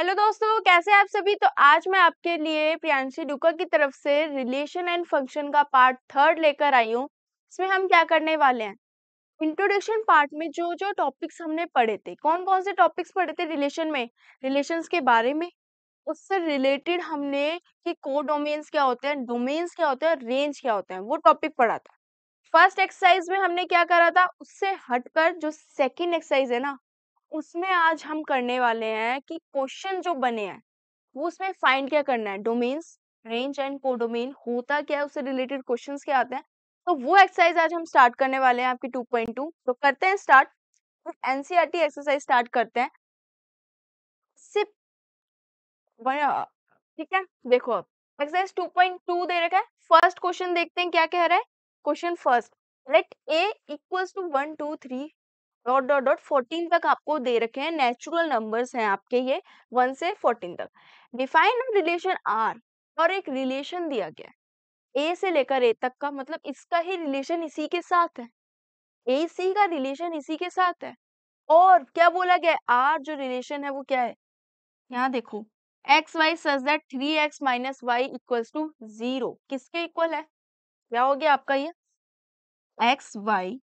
Hello दोस्तों कैसे आप सभी तो आज मैं आपके लिए प्रियांशी डुका की तरफ से रिलेशन एंड फंक्शन का पार्ट थर्ड लेकर आई हूँ इसमें हम क्या करने वाले हैं इंट्रोडक्शन पार्ट में जो जो टॉपिक्स हमने पढ़े थे कौन कौन से टॉपिक्स पढ़े थे रिलेशन में रिलेशंस के बारे में उससे रिलेटेड हमने कि को डोमेन्स क्या होते हैं डोमेन्स क्या होते हैं रेंज क्या होते हैं वो टॉपिक पढ़ा था फर्स्ट एक्सरसाइज में हमने क्या करा था उससे हटकर जो सेकेंड एक्सरसाइज है ना उसमें आज हम करने वाले हैं कि क्वेश्चन जो बने हैं वो उसमें फाइंड क्या करना है डोमेन्स रेंज एंड कोडोमेन होता क्या है उससे रिलेटेड क्वेश्चन क्या आते हैं तो वो एक्सरसाइज आज हम स्टार्ट करने वाले हैं आपकी टू तो करते हैं स्टार्ट एनसीआरटी एक्सरसाइज स्टार्ट करते हैं सिर्फ ठीक है देखो अब एक्सरसाइज टू पॉइंट टू दे रखा है फर्स्ट क्वेश्चन देखते हैं क्या कह रहा है question first let A equals to one two three dot dot dot fourteen तक आपको दे रखे हैं नेचुरल नंबर्स हैं आपके ये वन से फोर्टीन तक डिफाइन रिलेशन आर और एक रिलेशन दिया गया ए से लेकर ए तक का मतलब इसका ही रिलेशन इसी के साथ है ए सी का रिलेशन इसी के साथ है और क्या बोला गया आर जो रिलेशन है वो क्या है यहाँ देखो x y such that three x minus y equal to zero किसके इक्वल है क्या हो गया आपका ये x y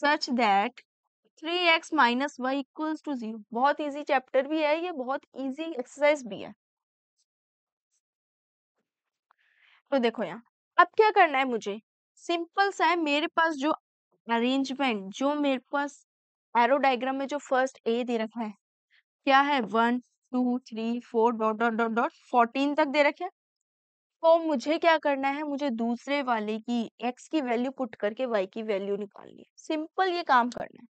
such that three x minus y equals to zero बहुत इजी चैप्टर भी है ये बहुत इजी एक्सरसाइज भी है तो देखो यहाँ अब क्या करना है मुझे सिंपल सा है मेरे पास जो अरेंजमेंट जो मेरे पास एरो डायग्राम में जो फर्स्ट ए दे रखा है क्या है one two three four dot dot dot dot fourteen तक दे रखे तो मुझे क्या करना है मुझे दूसरे वाले की एक्स की वैल्यू पुट करके वाई की वैल्यू निकालनी है सिंपल ये काम करना है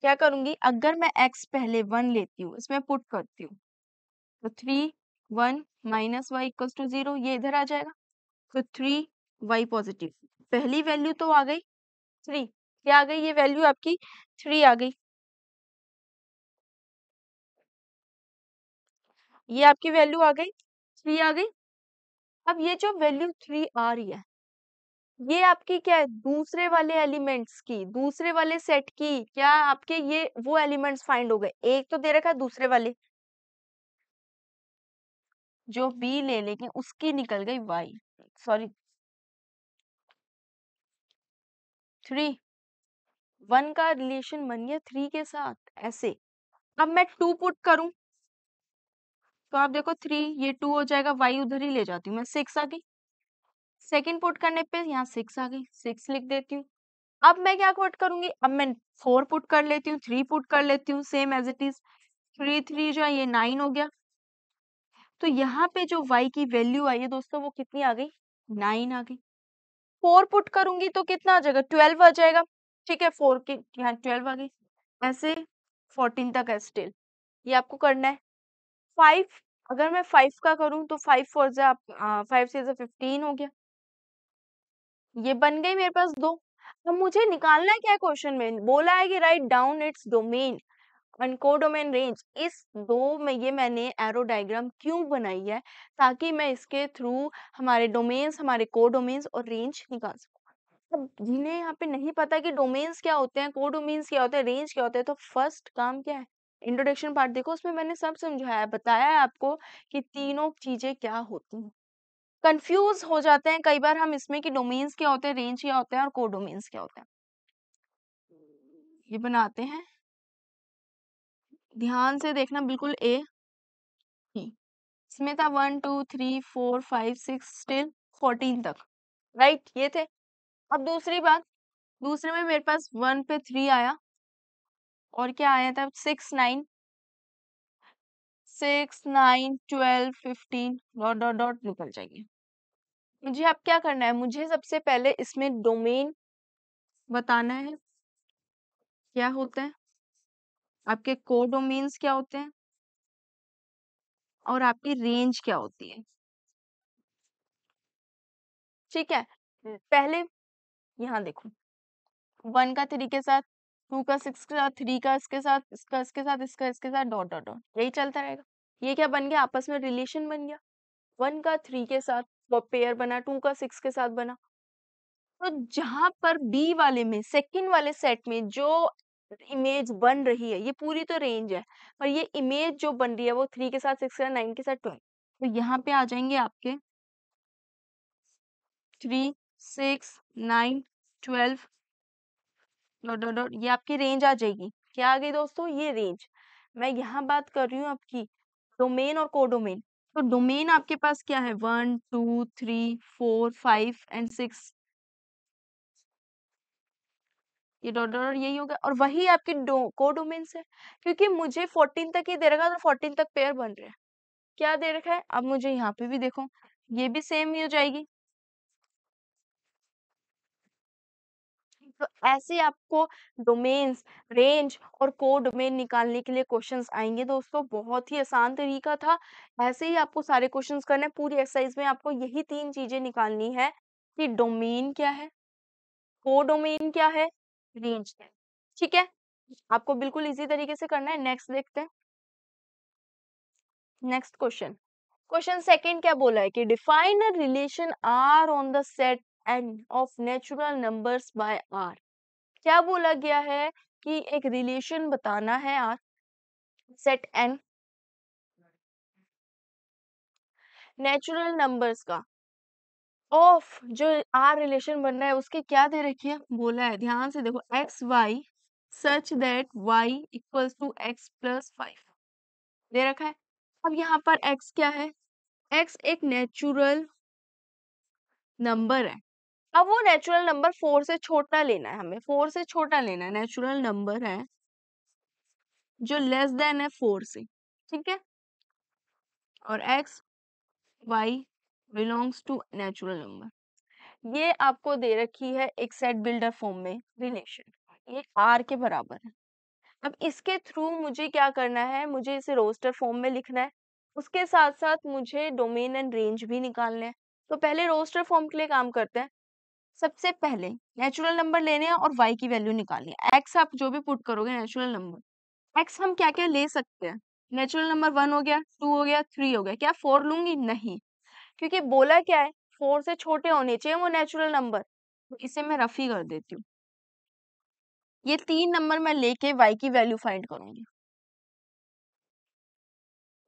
क्या करूंगी अगर मैं x पहले वन लेती हूँ इसमें पुट करती हूँ तो three one minus y equal to zero ये इधर आ जाएगा तो थ्री वाई पॉजिटिव पहली वैल्यू तो आ गई थ्री क्या आ गई ये वैल्यू आपकी थ्री आ गई ये आपकी वैल्यू आ गई थ्री आ गई अब ये जो वैल्यू थ्री आ रही है ये आपकी क्या है दूसरे वाले एलिमेंट्स की दूसरे वाले सेट की क्या आपके ये वो एलिमेंट्स फाइंड हो गए एक तो दे रखा है दूसरे वाले जो बी ले लेंगे उसकी निकल गई वाई सॉरी थ्री वन का रिलेशन बन गया थ्री के साथ ऐसे अब मैं टू पुट करूं तो आप देखो थ्री ये टू हो जाएगा वाई उधर ही ले जाती हूँ मैं सिक्स आ गई सेकेंड पुट करने पे यहाँ सिक्स आ गई सिक्स लिख देती हूँ अब मैं क्या पुट करूंगी अब मैं फोर पुट कर लेती हूँ थ्री पुट कर लेती हूँ same as it is three three जो है ये नाइन हो गया तो यहाँ पे जो y की वैल्यू आई है दोस्तों वो कितनी आ गई नाइन आ गई फोर पुट करूंगी तो कितना आ जाएगा ट्वेल्व आ जाएगा ठीक है फोर की यहाँ ट्वेल्व आ गई ऐसे फोर्टीन तक है स्टिल ये आपको करना है फाइव अगर मैं फाइव का करूँ तो फाइव फोर जो फाइव से फिफ्टीन हो गया ये बन गई मेरे पास दो अब मुझे निकालना है क्या क्वेश्चन में बोला है कि राइट डाउन इट्स डोमेन को डोमेन रेंज इस दो में ये मैंने एरो डायग्राम क्यों बनाई है ताकि मैं इसके थ्रू हमारे डोमेन्स हमारे को डोमेन्स और रेंज निकाल सकूँ अब जिन्हें यहाँ पे नहीं पता कि डोमेन्स क्या होते हैं को डोमेन्स क्या होते हैं रेंज क्या होते हैं तो फर्स्ट काम क्या है इंट्रोडक्शन पार्ट देखो उसमें मैंने सब समझाया बताया है आपको कि तीनों चीजें क्या होती हैं कंफ्यूज हो जाते हैं कई बार हम इसमें कि डोमेन्स क्या होते हैं रेंज क्या होते हैं और को डोमेन्स क्या होते हैं ये बनाते हैं ध्यान से देखना बिल्कुल ए इसमें था one two three four five six ten fourteen तक राइट ये थे अब दूसरी बात दूसरे में मेरे पास वन पे थ्री आया और क्या आया था six nine six nine twelve fifteen dot dot dot निकल जाइए मुझे अब क्या करना है मुझे सबसे पहले इसमें डोमेन बताना है क्या होता है आपके को डोमेन्स क्या होते हैं और आपकी रेंज क्या होती है ठीक है हम्म। पहले यहाँ देखो वन का थ्री के साथ टू का सिक्स के साथ थ्री का इसके साथ इसका इसके साथ इसका इसके साथ डॉट डॉट डॉट यही चलता रहेगा ये क्या बन गया आपस में रिलेशन बन गया वन का थ्री के साथ पेयर बना टू का सिक्स के साथ बना तो जहां पर बी वाले में सेकंड वाले सेट में जो इमेज बन रही है ये पूरी तो रेंज है पर ये इमेज जो बन रही है वो थ्री के साथ सिक्स के साथ नाइन के साथ ट्वेल्व तो यहाँ पे आ जाएंगे आपके three six nine twelve dot dot dot ये आपकी रेंज आ जाएगी क्या आ गई दोस्तों ये रेंज मैं यहाँ बात कर रही हूँ आपकी डोमेन और कोडोमेन तो डोमेन आपके पास क्या है one two three four five and six ये डॉट डॉट यही होगा और वही आपके कोडोमेन है क्योंकि मुझे फोर्टीन तक ही दे रखा है तो फोर्टीन तक पेयर बन रहे हैं क्या दे रखा है अब मुझे यहाँ पे भी देखो ये भी सेम ही हो जाएगी तो ऐसे आपको डोमेन्स रेंज और को डोमेन निकालने के लिए क्वेश्चंस आएंगे दोस्तों बहुत ही आसान तरीका था ऐसे ही आपको सारे क्वेश्चंस करने पूरी एक्सरसाइज में आपको यही तीन चीजें निकालनी है कि डोमेन क्या है को डोमेन क्या है रेंज क्या है ठीक है आपको बिल्कुल इजी तरीके से करना है नेक्स्ट देखते हैं नेक्स्ट क्वेश्चन क्वेश्चन सेकंड क्या बोला है कि define a relation R on the set and of natural numbers by R क्या बोला गया है कि एक रिलेशन बताना है R set N natural numbers का ऑफ जो आर रिलेशन बन रहा है उसके क्या दे रखी है बोला है ध्यान से देखो x y such that y equals to x plus five दे रखा है अब यहाँ पर एक्स क्या है एक्स एक नेचुरल नंबर है अब वो नेचुरल नंबर फोर से छोटा लेना है हमें फोर से छोटा लेना है नेचुरल नंबर है जो लेस देन है फोर से ठीक है और x y belongs to natural number ये आपको दे रखी है एक सेट बिल्डर फॉर्म में रिलेशन ये आर के बराबर है अब इसके थ्रू मुझे क्या करना है मुझे इसे रोस्टर फॉर्म में लिखना है उसके साथ साथ मुझे डोमेन एंड रेंज भी निकालना है तो पहले रोस्टर फॉर्म के लिए काम करते हैं सबसे पहले नेचुरल नंबर लेने हैं और वाई की वैल्यू निकालनी है एक्स आप जो भी पुट करोगे नेचुरल नंबर एक्स हम क्या क्या ले सकते हैं नेचुरल नंबर वन हो गया टू हो गया थ्री हो गया क्या फोर लूंगी नहीं क्योंकि बोला क्या है फोर से छोटे होने चाहिए वो नेचुरल नंबर तो इसे मैं रफ ही कर देती हूँ ये तीन नंबर मैं लेके वाई की वैल्यू फाइंड करूंगी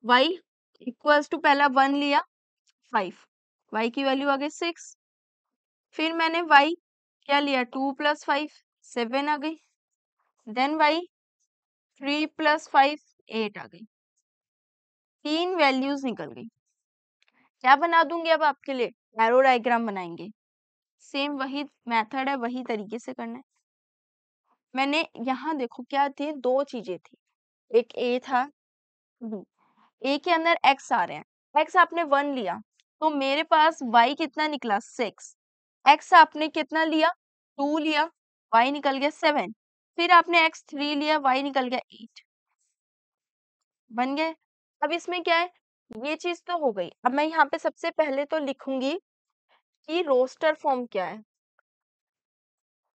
वाई इक्वल्स टू पहला वन लिया फाइव वाई की वैल्यू आ गई सिक्स फिर मैंने y क्या लिया टू प्लस फाइव सेवन आ गई then y three plus five eight आ गई तीन वैल्यूज निकल गई क्या बना दूंगी अब आपके लिए एरो डायग्राम बनाएंगे सेम वही मेथड है वही तरीके से करना है मैंने यहाँ देखो क्या थी दो चीजें थी एक ए था बी ए के अंदर एक्स आ रहे हैं एक्स आपने वन लिया तो मेरे पास वाई कितना निकला सिक्स एक्स आपने कितना लिया टू लिया वाई निकल गया सेवन फिर आपने एक्स थ्री लिया वाई निकल गया एट बन गए अब इसमें क्या है ये चीज तो हो गई अब मैं यहाँ पे सबसे पहले तो लिखूंगी कि रोस्टर फॉर्म क्या है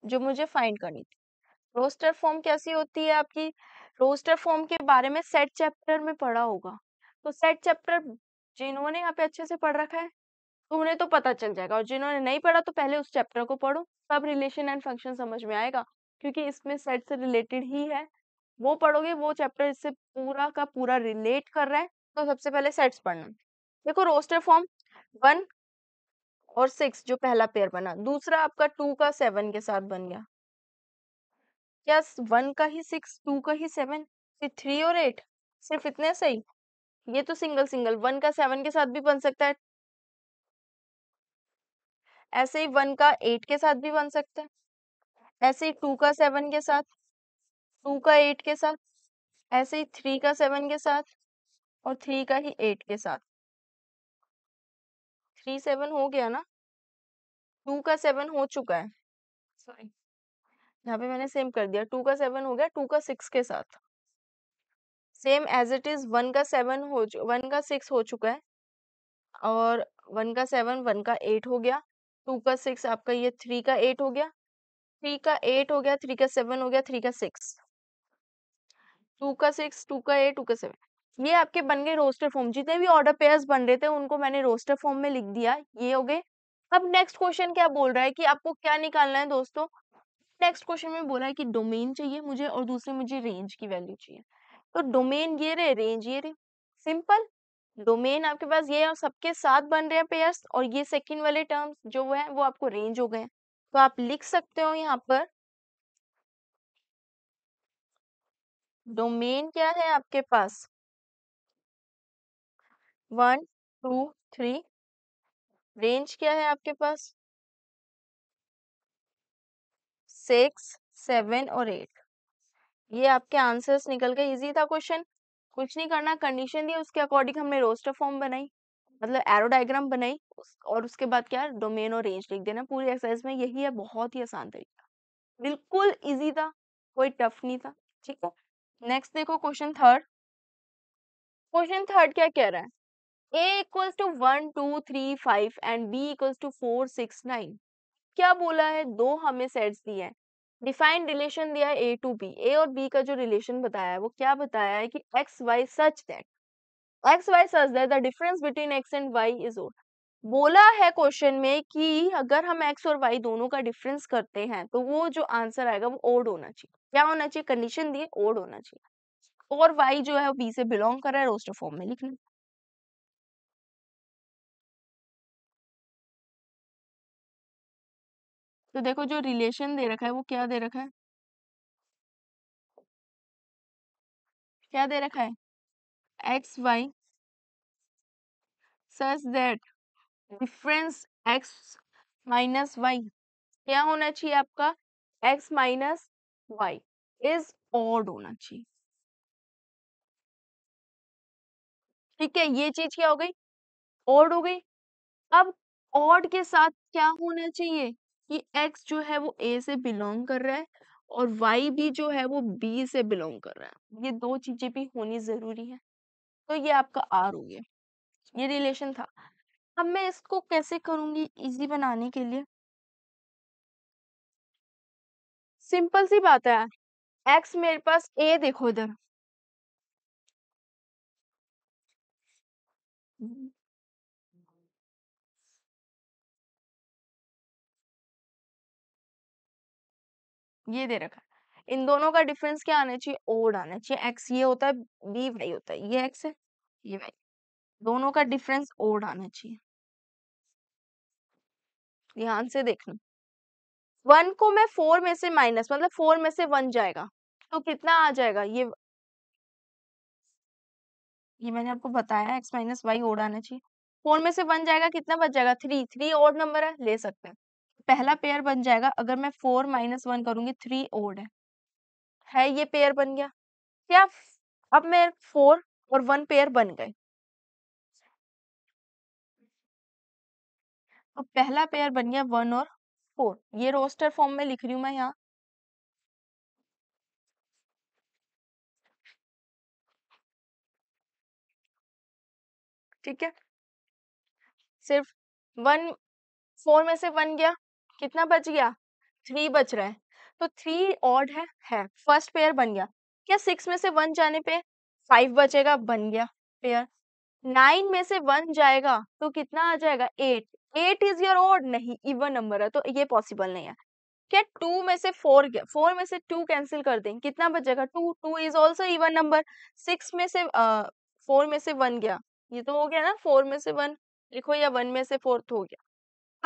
जो मुझे फाइंड करनी थी रोस्टर फॉर्म कैसी होती है आपकी रोस्टर फॉर्म के बारे में सेट चैप्टर में पढ़ा होगा तो सेट चैप्टर जिन्होंने यहाँ पे अच्छे से पढ़ रखा है तो उन्हें तो पता चल जाएगा और जिन्होंने नहीं पढ़ा तो पहले उस चैप्टर को पढ़ो सब रिलेशन एंड फंक्शन समझ में आएगा क्योंकि इसमें सेट से रिलेटेड ही है वो पढ़ोगे वो चैप्टर इससे पूरा का पूरा रिलेट कर रहा है तो सबसे पहले सेट्स पढ़ना देखो रोस्टर फॉर्म वन और सिक्स जो पहला पेयर बना दूसरा आपका टू का सेवन के साथ बन गया क्या वन का ही सिक्स टू का ही सेवन फिर थ्री और एट सिर्फ इतने सही ये तो सिंगल सिंगल वन का सेवन के साथ भी बन सकता है ऐसे ही वन का एट के साथ भी बन सकता है ऐसे ही टू का सेवन के साथ टू का एट के साथ ऐसे ही थ्री का सेवन के साथ और थ्री का ही एट के साथ थ्री सेवन हो गया ना टू का सेवन हो चुका है सॉरी यहाँ पे मैंने सेम कर दिया टू का सेवन हो गया टू का सिक्स के साथ same as it is one का सेवन हो वन का सिक्स हो चुका है और वन का सेवन वन का एट हो गया टू का सिक्स आपका ये थ्री का एट हो गया थ्री का एट हो गया थ्री का सेवन हो गया थ्री का सिक्स टू का सिक्स टू का एट टू का सेवन ये आपके बन गए रोस्टर फॉर्म जितने भी ऑर्डर पेयर्स बन रहे थे उनको मैंने रोस्टर फॉर्म में लिख दिया ये हो गए अब नेक्स्ट क्वेश्चन क्या बोल रहा है कि आपको क्या निकालना है दोस्तों नेक्स्ट क्वेश्चन में बोला है कि डोमेन चाहिए मुझे और दूसरे मुझे रेंज की वैल्यू चाहिए तो डोमेन ये रहे रेंज ये रहे सिंपल डोमेन आपके पास ये और सबके साथ बन रहे हैं पेयर्स और ये सेकंड वाले टर्म्स जो वो है वो आपको रेंज हो गए तो आप लिख सकते हो यहाँ पर डोमेन क्या है आपके पास वन टू थ्री रेंज क्या है आपके पास सिक्स सेवन और एट ये आपके आंसर्स निकल गए इजी था क्वेश्चन कुछ नहीं करना कंडीशन दी उसके अकॉर्डिंग हमने रोस्टर फॉर्म बनाई मतलब एरो डायग्राम बनाई और उसके बाद क्या डोमेन और रेंज लिख देना पूरी एक्सरसाइज में यही है बहुत ही आसान तरीका बिल्कुल इजी था कोई टफ नहीं था ठीक है नेक्स्ट देखो क्वेश्चन थर्ड क्वेश्चन थर्ड क्या कह रहा है A equals to one two three five and B equals to four six nine क्या बोला है दो हमें सेट्स दिए हैं डिफाइन रिलेशन दिया है ए टू बी ए और बी का जो रिलेशन बताया है वो क्या बताया है कि x y such that x y such that the difference between x and y is odd बोला है क्वेश्चन में कि अगर हम एक्स और वाई दोनों का डिफरेंस करते हैं तो वो जो आंसर आएगा वो ओड होना चाहिए क्या होना चाहिए कंडीशन दिए ओड होना चाहिए और वाई जो है वो बी से बिलोंग कर रहा है रोस्टर फॉर्म में लिखना तो देखो जो रिलेशन दे रखा है वो क्या दे रखा है क्या दे रखा है x y such that difference x minus y क्या होना चाहिए आपका x minus y is odd होना चाहिए ठीक है ये चीज क्या हो गई ऑड हो गई अब ऑड के साथ क्या होना चाहिए कि एक्स जो है वो ए से बिलोंग कर रहा है और वाई भी जो है वो बी से बिलोंग कर रहा है ये दो चीजें भी होनी जरूरी है तो ये आपका आर हो गया ये रिलेशन था अब मैं इसको कैसे करूंगी इजी बनाने के लिए सिंपल सी बात है एक्स मेरे पास ए देखो इधर ये दे रखा है इन दोनों का डिफरेंस क्या आना चाहिए ओड आना चाहिए एक्स ये होता है बी वाई होता है ये एक्स है ये वाई दोनों का डिफरेंस ओड आना चाहिए ध्यान से देखना वन को मैं फोर में से माइनस मतलब फोर में से वन जाएगा तो कितना आ जाएगा ये ये मैंने आपको बताया एक्स माइनस वाई ओड आना चाहिए फोर में से वन जाएगा कितना बच जाएगा थ्री थ्री ओड नंबर है ले सकते हैं पहला पेयर बन जाएगा अगर मैं फोर माइनस वन करूंगी थ्री ओड है है ये पेयर बन गया क्या अब मेरे फोर और वन पेयर बन गए तो पहला पेयर बन गया वन और फोर ये रोस्टर फॉर्म में लिख रही हूं मैं यहाँ ठीक है सिर्फ वन फोर में से वन गया कितना बच गया थ्री बच रहा है तो थ्री ऑड है है फर्स्ट पेयर बन गया क्या सिक्स में से वन जाने पे फाइव बचेगा बन गया पेयर नाइन में से वन जाएगा तो कितना आ जाएगा eight eight is your odd नहीं इवन नंबर है तो ये पॉसिबल नहीं है क्या टू में से फोर गया फोर में से टू कैंसिल कर दें कितना बचेगा two two is also even number six में से फोर uh, में से वन गया ये तो हो गया ना फोर में से वन लिखो या वन में से फोर्थ हो गया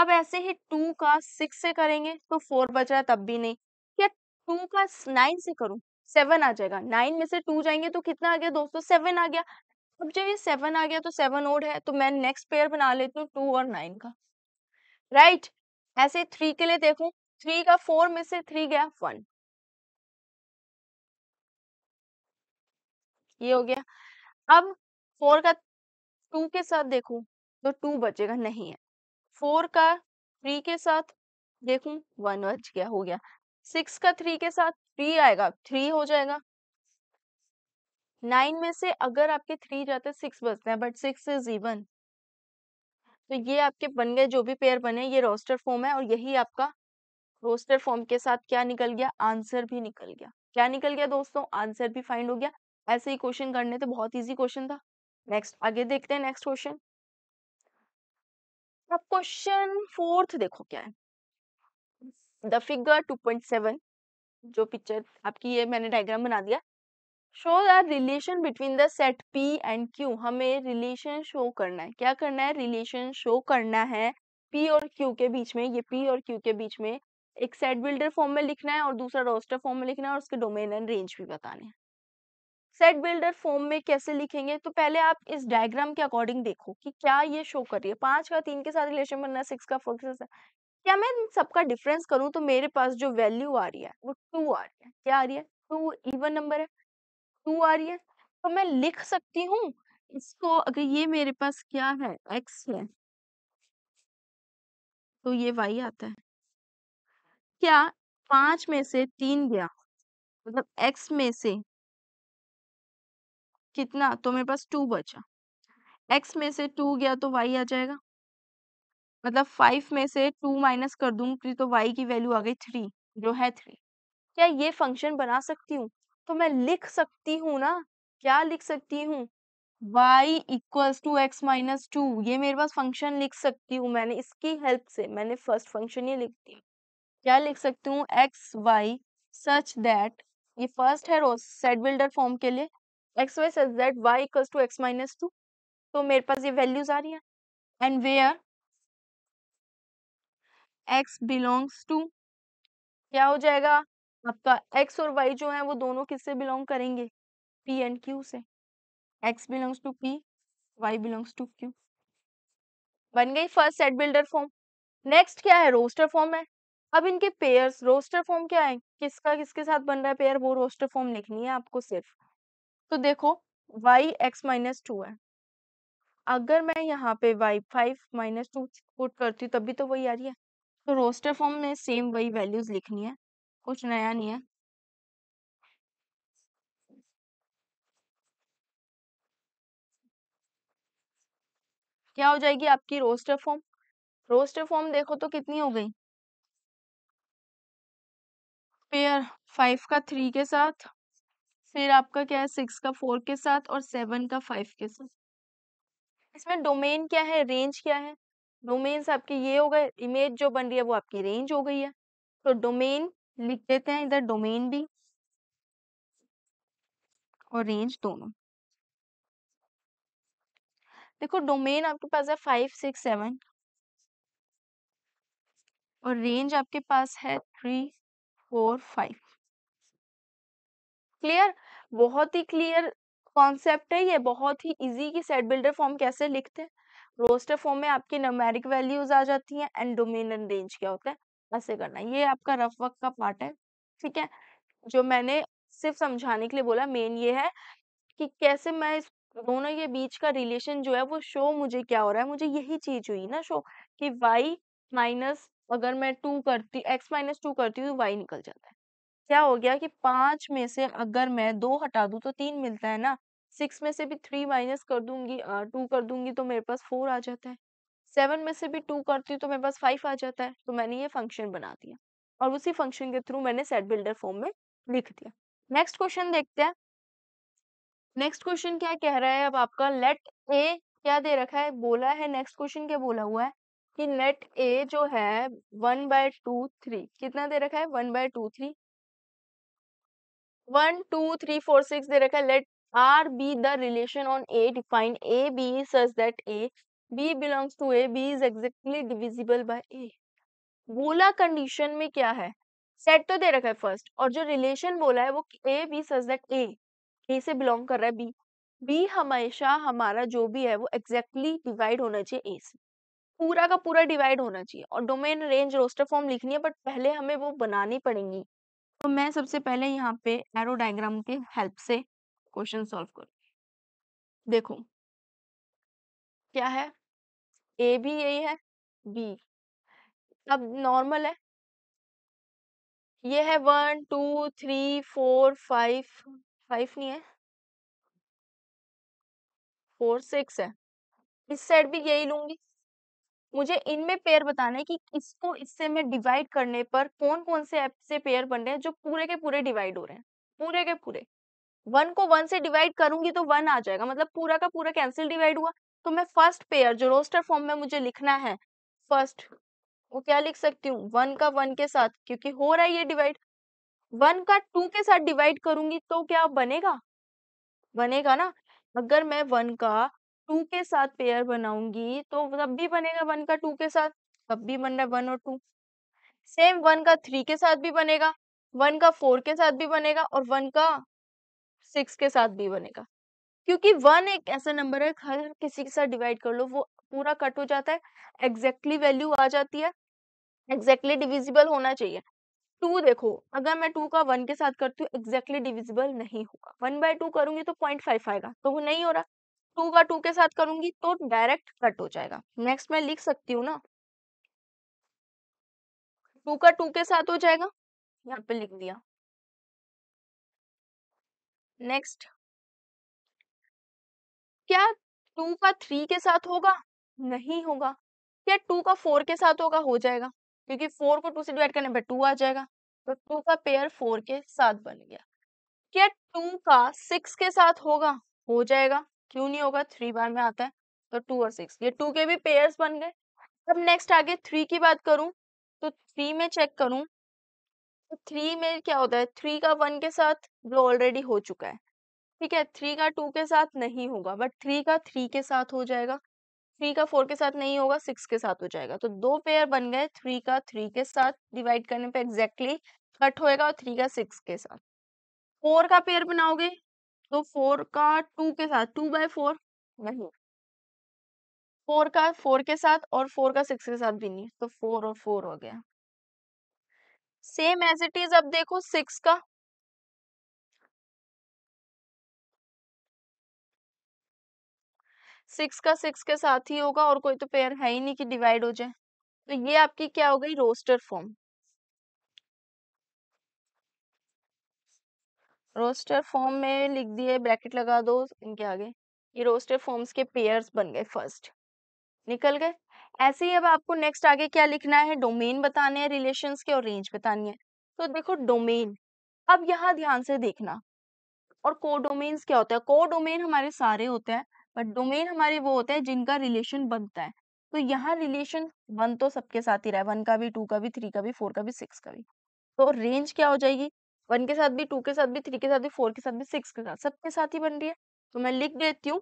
अब ऐसे ही टू का सिक्स से करेंगे तो फोर बच रहा है तब भी नहीं या टू का नाइन से करूं सेवन आ जाएगा नाइन में से टू जाएंगे तो कितना आ गया दोस्तों सेवन आ गया अब जब ये सेवन आ गया तो सेवन ओड है तो मैं नेक्स्ट पेयर बना लेती हूँ टू और नाइन का राइट right. ऐसे थ्री के लिए देखो थ्री का फोर में से थ्री गया वन ये हो गया अब फोर का टू के साथ देखो तो टू बचेगा नहीं है फोर का थ्री के साथ देखू वन बच गया हो गया सिक्स का थ्री के साथ थ्री आएगा थ्री हो जाएगा नाइन में से अगर आपके थ्री जाते सिक्स बचते हैं बट सिक्स इज इवन तो ये आपके बन गए जो भी पेयर बने ये रोस्टर फॉर्म है और यही आपका रोस्टर फॉर्म के साथ क्या निकल गया आंसर भी निकल गया क्या निकल गया दोस्तों आंसर भी फाइंड हो गया ऐसे ही क्वेश्चन करने थे बहुत इजी क्वेश्चन था नेक्स्ट आगे देखते हैं नेक्स्ट क्वेश्चन अब क्वेश्चन फोर्थ देखो क्या है द फिगर 2.7 जो पिक्चर आपकी ये मैंने डायग्राम बना दिया show the relation between the set P and Q हमें रिलेशन शो करना है क्या करना है रिलेशन शो करना है पी और क्यू के बीच में ये पी और क्यू के बीच में एक सेट बिल्डर फॉर्म में लिखना है और दूसरा रोस्टर फॉर्म में लिखना है और उसके डोमेन एंड रेंज भी बताने हैं सेट बिल्डर फॉर्म में कैसे लिखेंगे तो पहले आप इस डायग्राम के अकॉर्डिंग देखो कि क्या ये शो कर रही है पांच का तीन के साथ रिलेशन बनना सिक्स का फोर के साथ क्या मैं इन सबका डिफरेंस करूं तो मेरे पास जो वैल्यू आ रही है वो टू आ रही है क्या आ रही है टू इवन नंबर है टू आ रही है तो मैं लिख सकती हूँ इसको अगर ये मेरे पास क्या है एक्स है तो ये वाई आता है क्या पांच में से तीन गया मतलब एक्स में से कितना तो मेरे पास टू बचा एक्स में से टू गया तो वाई आ जाएगा मतलब फाइव में से टू माइनस कर दूंगी तो, तो वाई की वैल्यू आ गई थ्री जो है थ्री क्या ये फंक्शन बना सकती हूँ तो मैं लिख सकती हूँ ना क्या लिख सकती हूँ y equals to x minus two ये मेरे पास फंक्शन लिख सकती हूँ मैंने इसकी हेल्प से मैंने फर्स्ट फंक्शन ये लिख दिया क्या लिख सकती हूँ एक्स वाई सच दैट ये फर्स्ट है रोज सेट बिल्डर फॉर्म के लिए x y such that y equals to x minus two तो मेरे पास ये वैल्यूज आ रही है and where x belongs to क्या हो जाएगा आपका एक्स और वाई जो है वो दोनों किससे बिलोंग करेंगे पी एंड क्यू से x belongs to P y belongs to Q बन गई first set builder form next क्या है रोस्टर फॉर्म है अब इनके पेयर्स रोस्टर फॉर्म क्या है किसका किसके साथ बन रहा है पेयर वो रोस्टर फॉर्म लिखनी है आपको सिर्फ तो देखो y x माइनस टू है अगर मैं यहाँ पे y five minus two put करती हूँ तभी तो वही आ रही है तो रोस्टर फॉर्म में सेम वही वैल्यूज लिखनी है कुछ नया नहीं है क्या हो जाएगी आपकी रोस्टर फॉर्म रोस्टर फॉर्म देखो तो कितनी हो गई पेयर फाइव का थ्री के साथ फिर आपका क्या है सिक्स का फोर के साथ और सेवन का फाइव के साथ इसमें डोमेन क्या है रेंज क्या है डोमेन्स आपके ये हो गए इमेज जो बन रही है वो आपकी रेंज हो गई है तो डोमेन लिख देते हैं इधर डोमेन भी और रेंज दोनों देखो डोमेन आपके पास है फाइव सिक्स सेवन और रेंज आपके पास है थ्री फोर फाइव क्लियर बहुत ही क्लियर कॉन्सेप्ट है ये बहुत ही इजी की सेट बिल्डर फॉर्म कैसे लिखते हैं रोस्टर फॉर्म में आपकी नमेरिक वैल्यूज आ जाती हैं एंड डोमिनन रेंज क्या होता है ऐसे करना ये आपका रफ वर्क का पार्ट है ठीक है जो मैंने सिर्फ समझाने के लिए बोला मेन ये है कि कैसे मैं इस दोनों के बीच का रिलेशन जो है वो शो मुझे क्या हो रहा है मुझे यही चीज हुई ना शो कि वाई माइनस अगर मैं टू करती एक्स माइनस टू करती हूँ वाई तो निकल जाता है क्या हो गया कि पांच में से अगर मैं दो हटा दूं तो तीन मिलता है ना सिक्स में से भी थ्री माइनस कर दूंगी टू कर दूंगी तो मेरे पास फोर आ जाता है सेवन में से भी टू करती हूँ तो मेरे पास फाइव आ जाता है तो मैंने ये फंक्शन बना दिया और उसी फंक्शन के थ्रू मैंने सेट बिल्डर फॉर्म में लिख दिया नेक्स्ट क्वेश्चन देखते हैं नेक्स्ट क्वेश्चन क्या कह रहा है अब आपका लेट ए क्या दे रखा है बोला है नेक्स्ट क्वेश्चन क्या बोला हुआ है कि लेट ए जो है वन बाय टू थ्री कितना दे रखा है one by two three one two three four six दे रखा है let R be the relation on A define a b such that a b belongs to A b is exactly divisible by a बोला condition में क्या है set तो दे रखा है फर्स्ट और जो रिलेशन बोला है वो ए बी सच दैट ए ए से बिलोंग कर रहा है बी बी हमेशा हमारा जो भी है वो एग्जैक्टली डिवाइड होना चाहिए ए से पूरा का पूरा डिवाइड होना चाहिए और डोमेन रेंज रोस्टर फॉर्म लिखनी है बट पहले हमें वो बनानी पड़ेंगी तो मैं सबसे पहले यहाँ पे एरो डायग्राम के हेल्प से क्वेश्चन सॉल्व करूँ देखो क्या है ए भी यही है बी अब नॉर्मल है ये है one two three four five five नहीं है फोर सिक्स है इस साइड भी यही लूंगी मुझे इनमें पेयर बताना है कि इसको इससे मैं डिवाइड करने पर कौन कौन से ऐप से पेयर बन रहे हैं जो पूरे के पूरे डिवाइड हो रहे हैं पूरे के पूरे वन को वन से डिवाइड करूंगी तो वन आ जाएगा मतलब पूरा का पूरा कैंसिल डिवाइड हुआ तो मैं फर्स्ट पेयर जो रोस्टर फॉर्म में मुझे लिखना है फर्स्ट वो क्या लिख सकती हूँ वन का वन के साथ क्योंकि हो रहा है ये डिवाइड वन का टू के साथ डिवाइड करूंगी तो क्या बनेगा बनेगा ना अगर मैं वन का टू के साथ पेयर बनाऊंगी तो तब भी बनेगा वन का टू के साथ तब भी बन रहा है वन और टू सेम वन का थ्री के साथ भी बनेगा वन का फोर के साथ भी बनेगा और वन का सिक्स के साथ भी बनेगा क्योंकि वन एक ऐसा नंबर है हर किसी के साथ डिवाइड कर लो वो पूरा कट हो जाता है एग्जैक्टली exactly वैल्यू आ जाती है एग्जैक्टली exactly डिविजिबल होना चाहिए टू देखो अगर मैं टू का वन के साथ करती हूँ एग्जैक्टली डिविजिबल नहीं होगा वन बाय टू करूंगी तो पॉइंट फाइव आएगा तो वो नहीं हो रहा टू का टू के साथ करूंगी तो डायरेक्ट कट हो जाएगा नेक्स्ट मैं लिख सकती हूँ ना टू का टू के साथ हो जाएगा यहाँ पे लिख दिया नेक्स्ट क्या टू का थ्री के साथ होगा नहीं होगा क्या टू का फोर के साथ होगा हो जाएगा क्योंकि फोर को टू से डिवाइड करने पर टू आ जाएगा तो टू का पेयर फोर के साथ बन गया क्या टू का सिक्स के साथ होगा हो जाएगा क्यों नहीं होगा थ्री बार में आता है तो टू और सिक्स ये टू के भी पेयर्स बन गए अब नेक्स्ट आगे थ्री की बात करूं तो थ्री में चेक करूं तो थ्री में क्या होता है थ्री का वन के साथ जो ऑलरेडी हो चुका है ठीक है थ्री का टू के साथ नहीं होगा बट थ्री का थ्री के साथ हो जाएगा थ्री का फोर के साथ नहीं होगा सिक्स के साथ हो जाएगा तो दो पेयर बन गए थ्री का थ्री के साथ डिवाइड करने पे एग्जैक्टली कट होएगा और थ्री का सिक्स के साथ फोर का पेयर बनाओगे तो फोर का टू के साथ टू बाय फोर नहीं फोर का फोर के साथ और फोर का सिक्स के साथ भी नहीं तो फोर और फोर हो गया सेम एज इट इज अब देखो सिक्स का सिक्स का सिक्स के साथ ही होगा और कोई तो पेयर है ही नहीं कि डिवाइड हो जाए तो ये आपकी क्या हो गई रोस्टर फॉर्म रोस्टर फॉर्म में लिख दिए ब्रैकेट लगा दो इनके आगे ये रोस्टर फॉर्म्स के पेयर्स बन गए फर्स्ट निकल गए ऐसे ही अब आपको नेक्स्ट आगे क्या लिखना है डोमेन बताने हैं रिलेशन के और रेंज बतानी है तो देखो डोमेन अब यहाँ ध्यान से देखना और को डोमेन क्या होता है को डोमेन हमारे सारे होते हैं बट डोमेन हमारे वो होते हैं जिनका रिलेशन बनता है तो यहाँ रिलेशन वन तो सबके साथ ही रहा है वन का भी टू का भी थ्री का भी फोर का भी सिक्स का भी तो रेंज क्या हो जाएगी वन के साथ भी टू के साथ भी थ्री के साथ भी फोर के साथ भी सिक्स के साथ सबके साथ ही बन रही है तो मैं लिख देती हूँ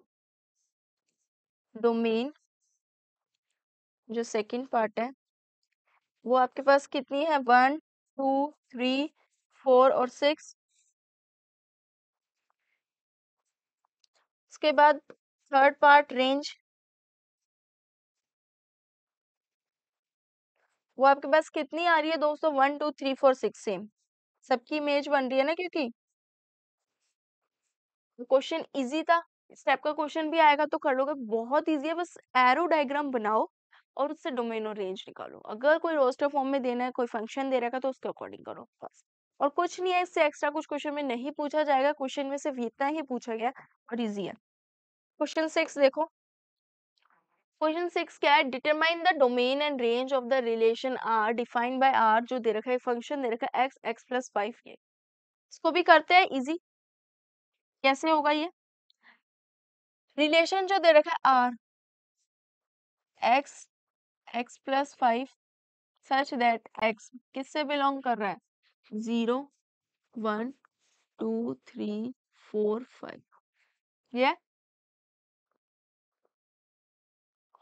डोमेन जो सेकंड पार्ट है वो आपके पास कितनी है वन टू थ्री फोर और सिक्स उसके बाद थर्ड पार्ट रेंज वो आपके पास कितनी आ रही है दोस्तों one two three four six same सबकी इमेज बन रही है ना क्योंकि क्वेश्चन इजी था इस टाइप का क्वेश्चन भी आएगा तो कर लोगे बहुत इजी है बस एरो डायग्राम बनाओ और उससे डोमेन और रेंज निकालो अगर कोई रोस्टर फॉर्म में देना है कोई फंक्शन दे रखा है तो उसके अकॉर्डिंग करो और कुछ नहीं है इससे एक्स्ट्रा कुछ क्वेश्चन में नहीं पूछा जाएगा क्वेश्चन में सिर्फ इतना ही पूछा गया और इजी है क्वेश्चन सिक्स देखो क्वेश्चन सिक्स क्या है determine the domain and range of the relation R defined by R जो दे रखा है फंक्शन दे रखा है एक्स एक्स प्लस फाइव ये इसको भी करते हैं इजी कैसे होगा ये रिलेशन जो दे रखा है R x x plus five such that x किससे बिलोंग कर रहा है zero one two three four five ये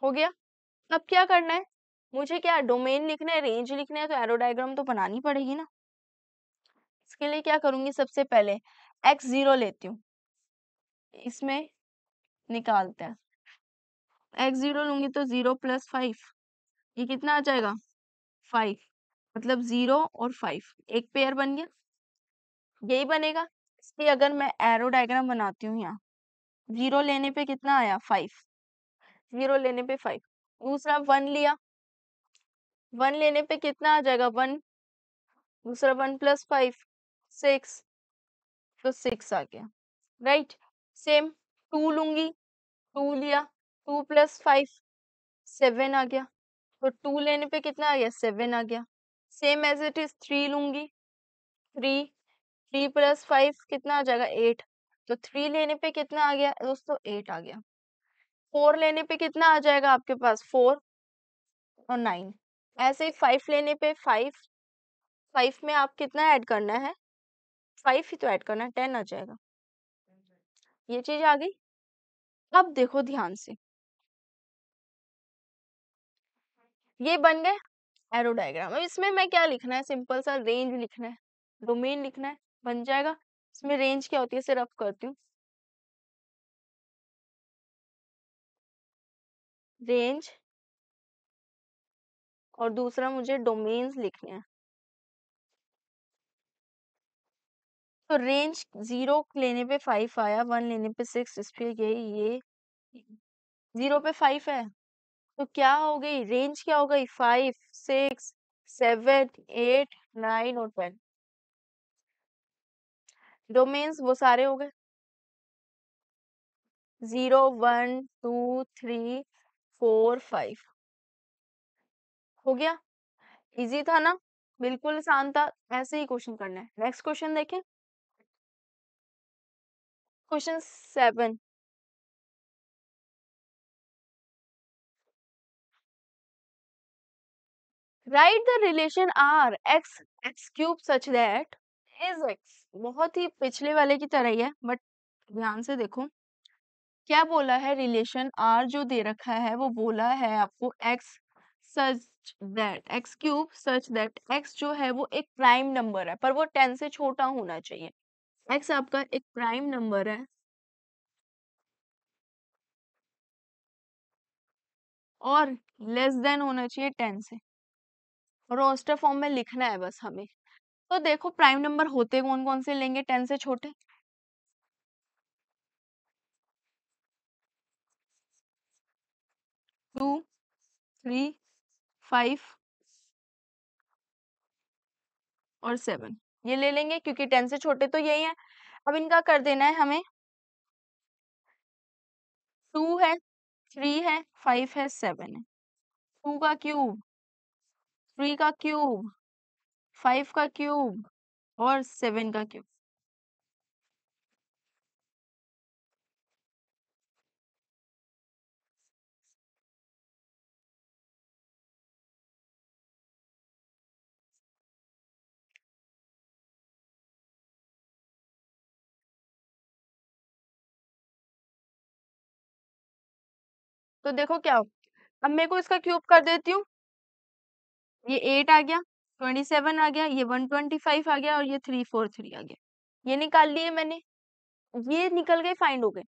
हो गया अब क्या करना है मुझे क्या डोमेन लिखना है रेंज लिखना है तो एरो डायग्राम तो बनानी पड़ेगी ना इसके लिए क्या करूंगी सबसे पहले एक्स जीरो लेती हूँ इसमें निकालते हैं एक्स जीरो लूंगी तो जीरो प्लस फाइव ये कितना आ जाएगा फाइव मतलब जीरो और फाइव एक पेयर बन गया यही बनेगा इसलिए अगर मैं एरो डायग्राम बनाती हूँ यहाँ जीरो लेने पे कितना आया फाइव जीरो लेने पे फाइव दूसरा वन लिया वन लेने पे कितना आ जाएगा वन दूसरा वन प्लस फाइव सिक्स तो सिक्स आ गया राइट सेम टू लूंगी टू लिया टू प्लस फाइव सेवन आ गया तो टू लेने पे कितना आ गया सेवन आ गया same as it is three लूंगी थ्री थ्री प्लस फाइव कितना आ जाएगा एट तो थ्री लेने पे कितना आ गया दोस्तों एट आ गया फोर लेने पे कितना आ जाएगा आपके पास फोर और नाइन ऐसे ही फाइव लेने पे फाइव फाइव में आप कितना ऐड करना है फाइव ही तो ऐड करना है टेन आ जाएगा ये चीज आ गई अब देखो ध्यान से ये बन गए एरो डायग्राम अब इसमें मैं क्या लिखना है सिंपल सा रेंज लिखना है डोमेन लिखना है बन जाएगा इसमें रेंज क्या होती है सिर्फ करती हूँ रेंज और दूसरा मुझे डोमेन्स लिखने हैं तो रेंज जीरो लेने पे फाइव आया वन लेने पे सिक्स इस पे ये ये जीरो पे फाइव है तो क्या हो गई रेंज क्या हो गई five six seven eight nine और टेन डोमेन्स वो सारे हो गए zero one two three four five हो गया इजी था ना बिल्कुल आसान था ऐसे ही क्वेश्चन करना है नेक्स्ट क्वेश्चन देखें question seven write the relation R x x cube such that is x बहुत ही पिछले वाले की तरह ही है बट ध्यान से देखो क्या बोला है रिलेशन आर जो दे रखा है वो बोला है आपको x such that x cube such that x जो है वो एक प्राइम नंबर है पर वो टेन से छोटा होना चाहिए एक्स आपका एक प्राइम नंबर है और लेस देन होना चाहिए टेन से रोस्टर फॉर्म में लिखना है बस हमें तो देखो प्राइम नंबर होते कौन कौन से लेंगे टेन से छोटे टू थ्री फाइव और सेवन ये ले लेंगे क्योंकि टेन से छोटे तो यही है अब इनका कर देना है हमें टू है थ्री है फाइव है सेवन है टू का क्यूब थ्री का क्यूब फाइव का क्यूब और सेवन का क्यूब तो देखो क्या अब मेरे को इसका क्यूब कर देती हूँ ये एट आ गया ट्वेंटी सेवन आ गया ये वन ट्वेंटी फाइव आ गया और ये थ्री फोर थ्री आ गया ये निकाल लिए मैंने ये निकल गए फाइंड हो गए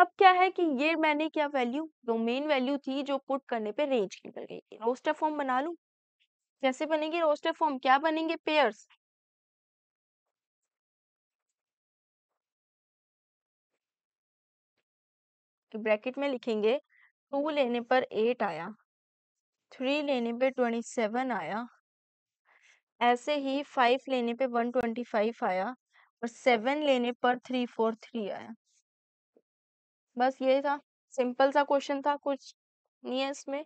अब क्या है कि ये मैंने क्या वैल्यू मेन वैल्यू थी जो पुट करने पे रेंज निकल गई रोस्टर फॉर्म बना लू कैसे बनेगी रोस्टर फॉर्म क्या बनेंगे पेयर्स ब्रैकेट में लिखेंगे टू लेने पर एट आया थ्री लेने पे ट्वेंटी सेवन आया ऐसे ही फाइव लेने पे वन ट्वेंटी फाइव आया और सेवन लेने पर थ्री फोर थ्री आया बस ये था सिंपल सा क्वेश्चन था कुछ नहीं है इसमें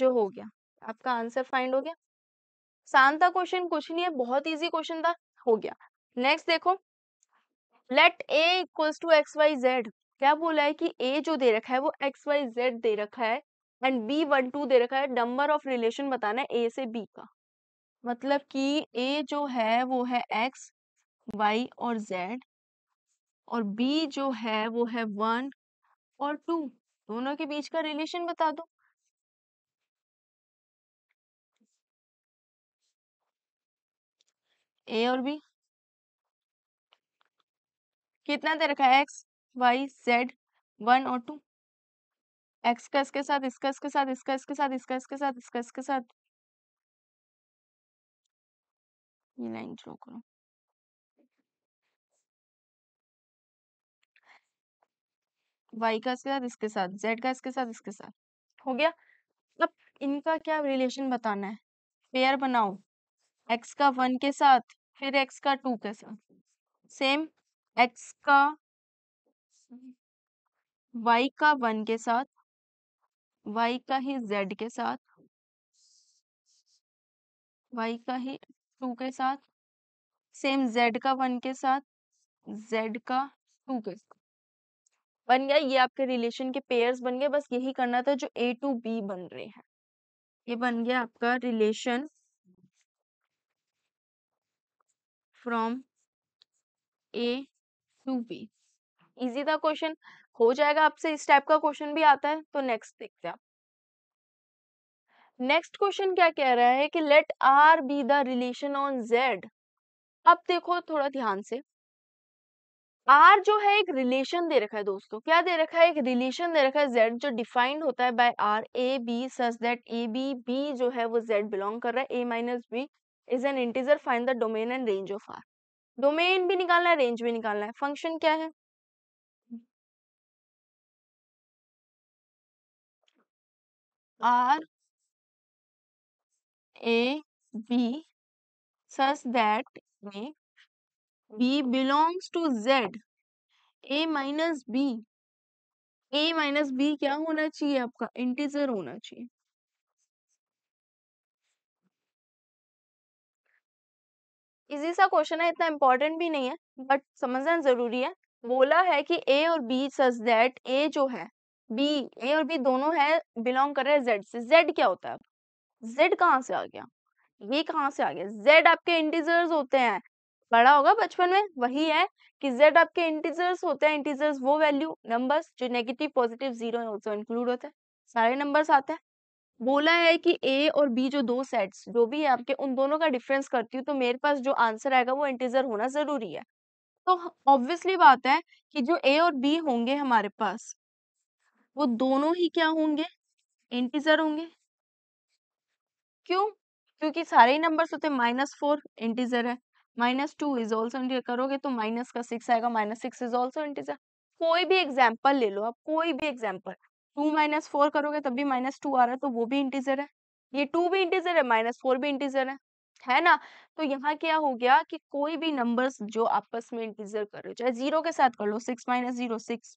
जो हो गया आपका आंसर फाइंड हो गया आसान था क्वेश्चन कुछ नहीं है बहुत इजी क्वेश्चन था हो गया नेक्स्ट देखो let A equals to x y z क्या बोला है कि ए जो दे रखा है वो एक्स वाई जेड दे रखा है एंड बी वन टू दे रखा है नंबर ऑफ रिलेशन बताना है ए से बी का मतलब कि ए जो है वो है एक्स वाई और जेड और बी जो है वो है वन और टू दोनों के बीच का रिलेशन बता दो ए और बी कितना दे रखा है एक्स वाई जेड वन और टू एक्स का इसके साथ इसका इसके साथ इसका इसके साथ इसका इसके साथ इसका इसके साथ ये लाइन ड्रॉ करो वाई का इसके साथ इसके साथ जेड का इसके साथ इसके साथ हो गया अब इनका क्या रिलेशन बताना है पेयर बनाओ एक्स का वन के साथ फिर एक्स का टू के साथ सेम एक्स का y का वन के साथ y का ही z के साथ y का ही टू के साथ सेम z का वन के साथ z का टू के साथ बन गया ये आपके रिलेशन के पेयर्स बन गए बस यही करना था जो a टू b बन रहे हैं ये बन गया आपका relation from A to B easy था क्वेश्चन हो जाएगा आपसे इस टाइप का क्वेश्चन भी आता है तो नेक्स्ट देखते हैं नेक्स्ट क्वेश्चन क्या कह रहा है कि let R be the relation on Z अब देखो थोड़ा ध्यान से आर जो है एक रिलेशन दे रखा है दोस्तों क्या दे रखा है एक रिलेशन दे रखा है जेड जो डिफाइंड होता है by R a b such that a b b जो है वो जेड बिलोंग कर रहा है a minus b is an integer find the domain and range of R domain भी निकालना है रेंज भी निकालना है फंक्शन क्या है R a b such that A b belongs to Z a minus b a minus b क्या होना चाहिए आपका इंटीजर होना चाहिए इजी सा क्वेश्चन है इतना इम्पोर्टेंट भी नहीं है बट समझना जरूरी है बोला है कि ए और बी सच दैट ए जो है बी ए और बी दोनों है बिलोंग कर रहे हैं जेड से जेड क्या होता है जेड कहाँ से आ गया ये कहाँ से आ गया जेड आपके इंटीजर्स होते हैं पढ़ा होगा बचपन में वही है कि जेड आपके इंटीजर्स होते हैं इंटीजर्स वो वैल्यू नंबर्स जो negative positive zero also include होते हैं सारे नंबर्स आते हैं बोला है कि ए और बी जो दो सेट्स जो भी है आपके उन दोनों का डिफरेंस करती हूँ तो मेरे पास जो आंसर आएगा वो इंटीजर होना जरूरी है तो ऑब्वियसली बात है कि जो ए और बी होंगे हमारे पास वो दोनों ही क्या होंगे इंटीजर होंगे क्यों क्योंकि सारे ही नंबर्स होते हैं माइनस फोर इंटीजर है minus two is also integer करोगे तो माइनस का सिक्स आएगा minus six is also integer कोई भी एग्जाम्पल ले लो आप कोई भी एग्जाम्पल टू माइनस फोर करोगे तब भी माइनस टू आ रहा है तो वो भी इंटीजर है ये टू भी इंटीजर है माइनस फोर भी इंटीजर है है ना तो यहाँ क्या हो गया कि कोई भी नंबर्स जो आपस में इंटीजर कर रहे हो चाहे जीरो के साथ कर लो six minus zero six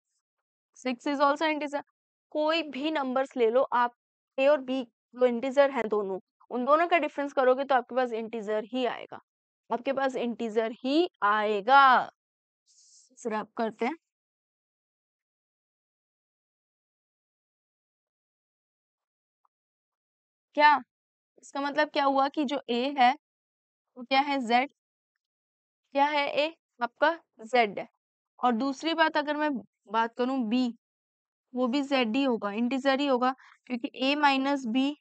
six is also integer कोई भी नंबर्स ले लो आप ए और बी जो इंटीजर हैं दोनों उन दोनों का डिफरेंस करोगे तो आपके पास इंटीजर ही आएगा आपके पास इंटीजर ही आएगा आप करते हैं क्या इसका मतलब क्या हुआ कि जो ए है वो तो क्या है जेड क्या है ए आपका जेड है और दूसरी बात अगर मैं बात करूं बी वो भी जेड ही होगा इंटीजर ही होगा क्योंकि ए माइनस बी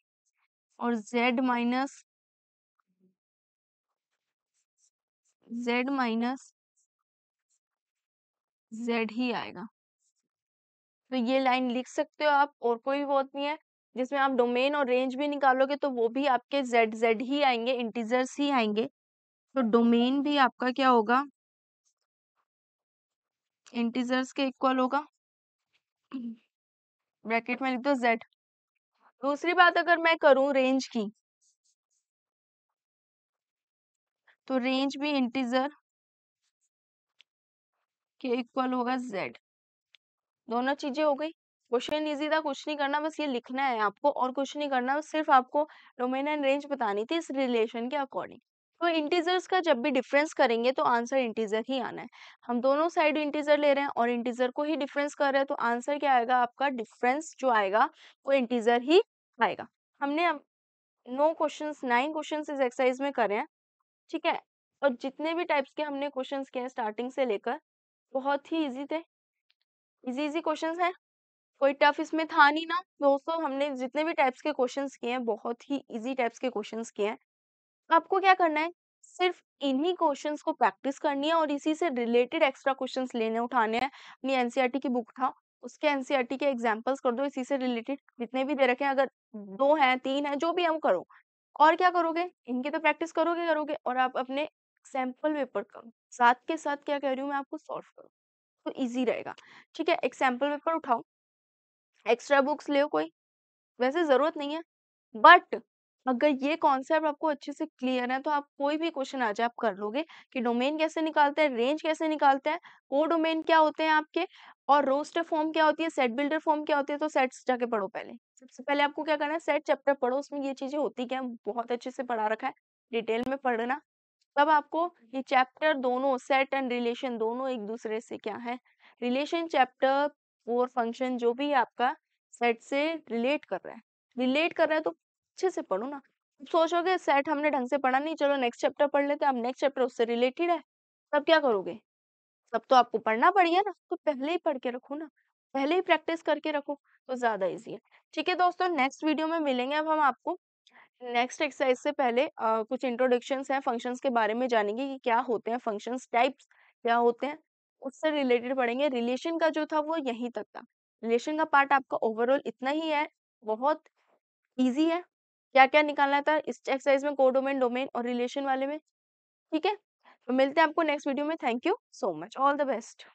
और Z minus Z minus Z ही आएगा तो ये लाइन लिख सकते हो आप और कोई बहुत नहीं है जिसमें आप डोमेन और रेंज भी निकालोगे तो वो भी आपके जेड जेड ही आएंगे इंटीजर्स ही आएंगे तो डोमेन भी आपका क्या होगा इंटीजर्स के इक्वल होगा ब्रैकेट में लिख दो जेड दूसरी बात अगर मैं करूं रेंज की तो रेंज भी इंटीजर के इक्वल होगा जेड दोनों चीजें हो गई क्वेश्चन इजी था कुछ नहीं करना बस ये लिखना है आपको और कुछ नहीं करना सिर्फ आपको डोमेन एंड रेंज बतानी थी इस रिलेशन के अकॉर्डिंग तो इंटीजर्स का जब भी डिफरेंस करेंगे तो आंसर इंटीजर ही आना है हम दोनों साइड इंटीजर ले रहे हैं और इंटीजर को ही डिफरेंस कर रहे हैं तो आंसर क्या आएगा आपका डिफरेंस जो आएगा वो इंटीजर ही आएगा हमने अब नौ क्वेश्चन नाइन क्वेश्चन इस एक्सरसाइज में करे हैं ठीक है और जितने भी टाइप्स के हमने क्वेश्चन किए हैं स्टार्टिंग से लेकर बहुत ही ईजी थे इजी इजी क्वेश्चन हैं कोई टफ इसमें था नहीं ना दोस्तों हमने जितने भी टाइप्स के क्वेश्चन किए हैं बहुत ही इजी टाइप्स के क्वेश्चन किए हैं आपको क्या करना है सिर्फ इन्हीं क्वेश्चंस को प्रैक्टिस करनी है और इसी से रिलेटेड एक्स्ट्रा क्वेश्चंस लेने उठाने हैं अपनी एनसीईआरटी की बुक उठाओ उसके एनसीईआरटी के एग्जांपल्स कर दो इसी से रिलेटेड जितने भी दे रखे हैं अगर दो हैं तीन हैं जो भी हम करो और क्या करोगे इनकी तो प्रैक्टिस करोगे करोगे और आप अपने एग्जाम्पल पेपर साथ के साथ क्या कह रही हूँ मैं आपको सॉल्व करूँ तो ईजी रहेगा ठीक है एग्जाम्पल पेपर उठाओ एक्स्ट्रा बुक्स ले कोई वैसे ज़रूरत नहीं है बट अगर ये कॉन्सेप्ट आपको अच्छे से क्लियर है तो आप कोई भी क्वेश्चन आ जाए आप कर लोगे कि डोमेन कैसे निकालते हैं रेंज कैसे निकालते हैं को डोमेन क्या होते हैं आपके और रोस्टर फॉर्म क्या होती है सेट बिल्डर फॉर्म क्या होती है तो सेट्स जाके पढ़ो पहले सबसे पहले आपको क्या करना है सेट चैप्टर पढ़ो उसमें ये चीजें होती क्या बहुत अच्छे से पढ़ा रखा है डिटेल में पढ़ना तब आपको ये चैप्टर दोनों सेट एंड रिलेशन दोनों एक दूसरे से क्या है रिलेशन चैप्टर और फंक्शन जो भी आपका सेट से रिलेट कर रहा है रिलेट कर रहा है तो अच्छे से पढ़ो ना सोचोगे सेट हमने ढंग से पढ़ा नहीं चलो नेक्स्ट चैप्टर पढ़ लेते हैं अब नेक्स्ट चैप्टर उससे रिलेटेड है तब क्या करोगे तब तो आपको पढ़ना पड़ गया ना तो पहले ही पढ़ के रखो ना पहले ही प्रैक्टिस करके रखो तो ज्यादा इजी है ठीक है दोस्तों नेक्स्ट वीडियो में मिलेंगे अब हम आपको नेक्स्ट एक्सरसाइज से पहले आ, कुछ इंट्रोडक्शन है फंक्शन के बारे में जानेंगे कि क्या होते हैं फंक्शन टाइप्स क्या होते हैं उससे रिलेटेड पढ़ेंगे रिलेशन का जो था वो यहीं तक था रिलेशन का पार्ट आपका ओवरऑल इतना ही है बहुत ईजी है क्या क्या निकालना था इस एक्सरसाइज में कोडोमेन डोमेन और रिलेशन वाले में ठीक है तो मिलते हैं आपको नेक्स्ट वीडियो में thank you so much all the best